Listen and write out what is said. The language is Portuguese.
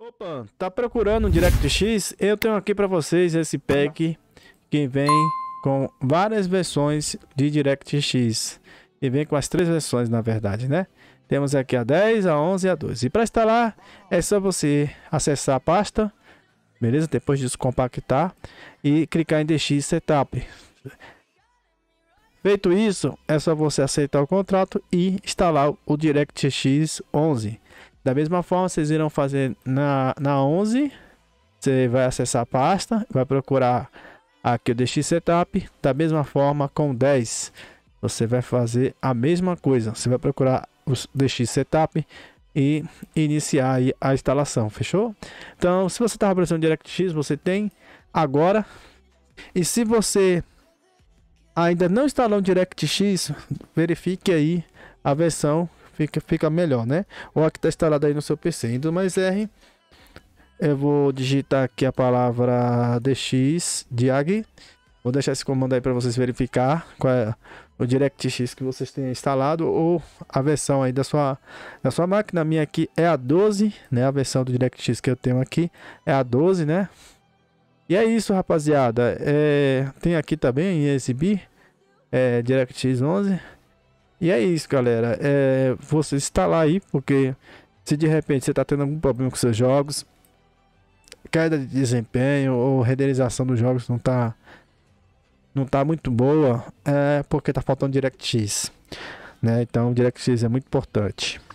Opa, tá procurando um DirectX? Eu tenho aqui para vocês esse pack que vem com várias versões de DirectX. E vem com as três versões, na verdade, né? Temos aqui a 10, a 11 e a 12. E para instalar, é só você acessar a pasta, beleza? Depois disso, compactar e clicar em DX Setup. Feito isso, é só você aceitar o contrato e instalar o DirectX 11. Da mesma forma, vocês irão fazer na, na 11. Você vai acessar a pasta, vai procurar aqui o DX Setup. Da mesma forma, com 10, você vai fazer a mesma coisa. Você vai procurar o DX Setup e iniciar a instalação, fechou? Então, se você estava precisando de DirectX, você tem agora. E se você ainda não instalou o DirectX, verifique aí a versão fica, fica melhor, né? Ou a que está instalada aí no seu PC. Em mais R, eu vou digitar aqui a palavra DX, DIAG. Vou deixar esse comando aí para vocês verificar qual é o DirectX que vocês têm instalado ou a versão aí da sua, da sua máquina. A minha aqui é a 12, né? A versão do DirectX que eu tenho aqui é a 12, né? E é isso, rapaziada. É, tem aqui também, exibir, é, DirectX 11. E é isso, galera. É, você instalar aí, porque se de repente você está tendo algum problema com seus jogos, queda de desempenho ou renderização dos jogos não está não tá muito boa, é porque está faltando DirectX. Né? Então, DirectX é muito importante.